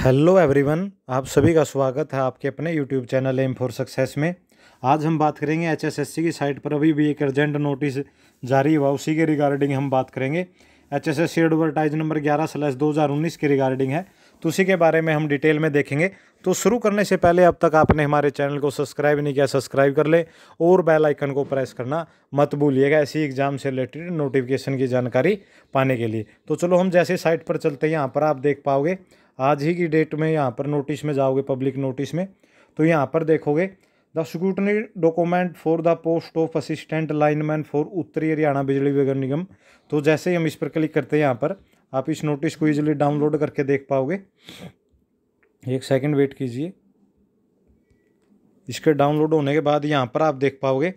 hello everyone आप सभी का स्वागत है आपके अपने YouTube channel M for success में आज हम बात करेंगे एचएसएससी की साइट पर अभी भी एक अर्जेंट नोटिस जारी हुआ उसी के रिगार्डिंग हम बात करेंगे एचएसएससी एडवर्टाइज नंबर ग्यारह स्लैस दो हज़ार उन्नीस की रिगार्डिंग है तो उसी के बारे में हम डिटेल में देखेंगे तो शुरू करने से पहले अब तक आपने हमारे चैनल को सब्सक्राइब नहीं किया सब्सक्राइब कर ले और बेल आइकन को प्रेस करना मत भूलिएगा ऐसी एग्ज़ाम से रिलेटेड नोटिफिकेशन की जानकारी पाने के लिए तो चलो हम जैसे साइट पर चलते हैं यहाँ पर आप देख पाओगे आज ही की डेट में यहाँ पर नोटिस में जाओगे पब्लिक नोटिस में तो यहाँ पर देखोगे the scrutiny document for the post of assistant lineman for उत्तरी हरियाणा बिजली विगर निगम तो जैसे ही हम इस पर क्लिक करते हैं यहाँ पर आप इस नोटिस को ईजिली डाउनलोड करके देख पाओगे एक सेकेंड वेट कीजिए इसके डाउनलोड होने के बाद यहाँ पर आप देख पाओगे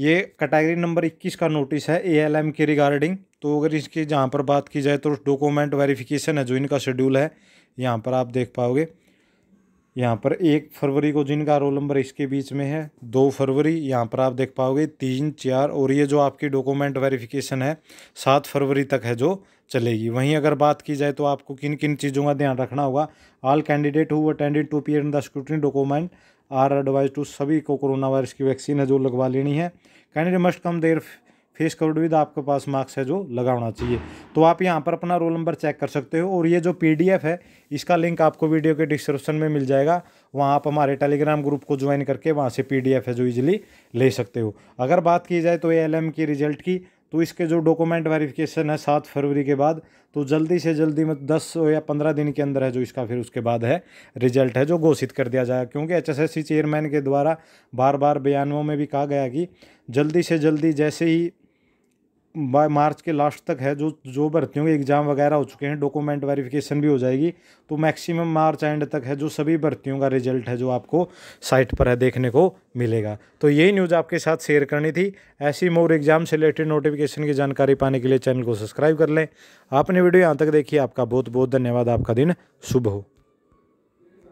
ये कैटेगरी नंबर 21 का नोटिस है एएलएम के रिगार्डिंग तो अगर इसकी जहाँ पर बात की जाए तो डॉक्यूमेंट वेरिफिकेशन है जो इनका शेड्यूल है यहाँ पर आप देख पाओगे यहाँ पर एक फरवरी को जिनका रोल नंबर इसके बीच में है दो फरवरी यहाँ पर आप देख पाओगे तीन चार और ये जो आपकी डॉक्यूमेंट वेरिफिकेशन है सात फरवरी तक है जो चलेगी वहीं अगर बात की जाए तो आपको किन किन चीज़ों का ध्यान रखना होगा all candidate who attended to period in the scrutiny document are advise to सभी को कोरोना वायरस की वैक्सीन है जो लगवा लेनी है candidate must come there face covered with आपके पास मार्क्स है जो लगाना चाहिए तो आप यहाँ पर अपना रोल नंबर चेक कर सकते हो और ये जो पी है इसका लिंक आपको वीडियो के डिस्क्रिप्शन में मिल जाएगा वहाँ आप हमारे टेलीग्राम ग्रुप को ज्वाइन करके वहाँ से पी है जो ईजिली ले सकते हो अगर बात की जाए तो ए की रिजल्ट की तो इसके जो डॉक्यूमेंट वेरिफिकेशन है सात फरवरी के बाद तो जल्दी से जल्दी मत दस या पंद्रह दिन के अंदर है जो इसका फिर उसके बाद है रिजल्ट है जो घोषित कर दिया जाएगा क्योंकि एचएसएससी चेयरमैन के द्वारा बार बार बयानों में भी कहा गया कि जल्दी से जल्दी जैसे ही बाय मार्च के लास्ट तक है जो जो भर्तियों के एग्ज़ाम वगैरह हो चुके हैं डॉक्यूमेंट वेरिफिकेशन भी हो जाएगी तो मैक्सिमम मार्च एंड तक है जो सभी भर्तियों का रिजल्ट है जो आपको साइट पर है देखने को मिलेगा तो यही न्यूज़ आपके साथ शेयर करनी थी ऐसी मोर एग्ज़ाम से रिलेटेड नोटिफिकेशन की जानकारी पाने के लिए चैनल को सब्सक्राइब कर लें आपने वीडियो यहाँ तक देखी आपका बहुत बहुत धन्यवाद आपका दिन शुभ हो